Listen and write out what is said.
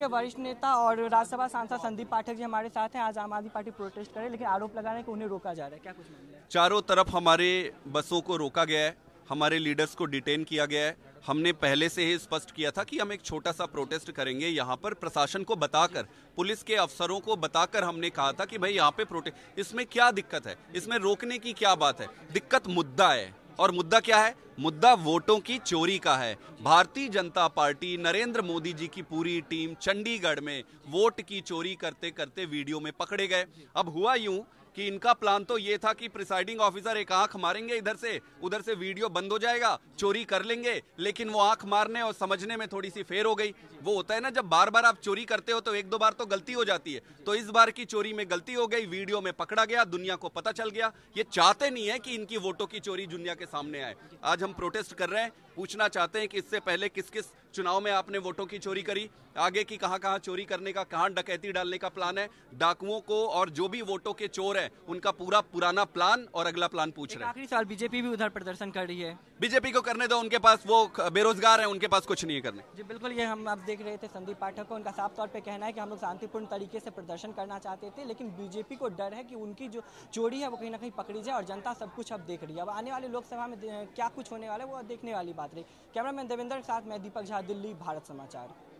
के वरिष्ठ नेता और राज्यसभा सांसद संदीप पाठक जी हमारे साथ हैं आज आम आदमी पार्टी प्रोटेस्ट करे लेकिन आरोप लगा रहे हैं कि उन्हें रोका जा रहा है क्या कुछ है? चारों तरफ हमारे बसों को रोका गया है हमारे लीडर्स को डिटेन किया गया है हमने पहले से ही स्पष्ट किया था कि हम एक छोटा सा प्रोटेस्ट करेंगे यहाँ पर प्रशासन को बताकर पुलिस के अफसरों को बताकर हमने कहा था कि भाई यहाँ पे प्रोटेस्ट इसमें क्या दिक्कत है इसमें रोकने की क्या बात है दिक्कत मुद्दा है और मुद्दा क्या है मुद्दा वोटों की चोरी का है भारतीय जनता पार्टी नरेंद्र मोदी जी की पूरी टीम चंडीगढ़ में वोट की चोरी करते करते वीडियो में पकड़े गए अब हुआ यूं कि इनका प्लान तो ये था कि प्रिसाइडिंग ऑफिसर एक आंख मारेंगे इधर से उधर से वीडियो बंद हो जाएगा चोरी कर लेंगे लेकिन वो आंख मारने और समझने में थोड़ी सी फेर हो गई वो होता है ना जब बार बार आप चोरी करते हो तो एक दो बार तो गलती हो जाती है तो इस बार की चोरी में गलती हो गई वीडियो में पकड़ा गया दुनिया को पता चल गया ये चाहते नहीं है कि इनकी वोटों की चोरी दुनिया के सामने आए आज हम प्रोटेस्ट कर रहे हैं पूछना चाहते हैं कि इससे पहले किस किस चुनाव में आपने वोटों की चोरी करी आगे की कहाँ कहाँ चोरी करने का कहाँ डकैती डालने का प्लान है डाकुओं को और जो भी वोटों के चोर है है उनका पूरा पुराना प्लान और अगला प्लान पूछ रहे हैं आखिरी साल बीजेपी भी उधर प्रदर्शन कर रही है बीजेपी को करने दो उनके पास वो बेरोजगार है उनके पास कुछ नहीं है करने जी बिल्कुल ये हम आप देख रहे थे संदीप पाठक को उनका साफ तौर पर कहना है कि हम लोग शांतिपूर्ण तरीके से प्रदर्शन करना चाहते थे लेकिन बीजेपी को डर है कि उनकी जो चोरी है वो कहीं ना कहीं पकड़ी जाए और जनता सब कुछ अब देख रही है अब आने वाले लोकसभा में क्या कुछ होने वाला है वो देखने वाली बात रही कैमरामैन देवेंद्र के साथ मैं दीपक झा दिल्ली भारत समाचार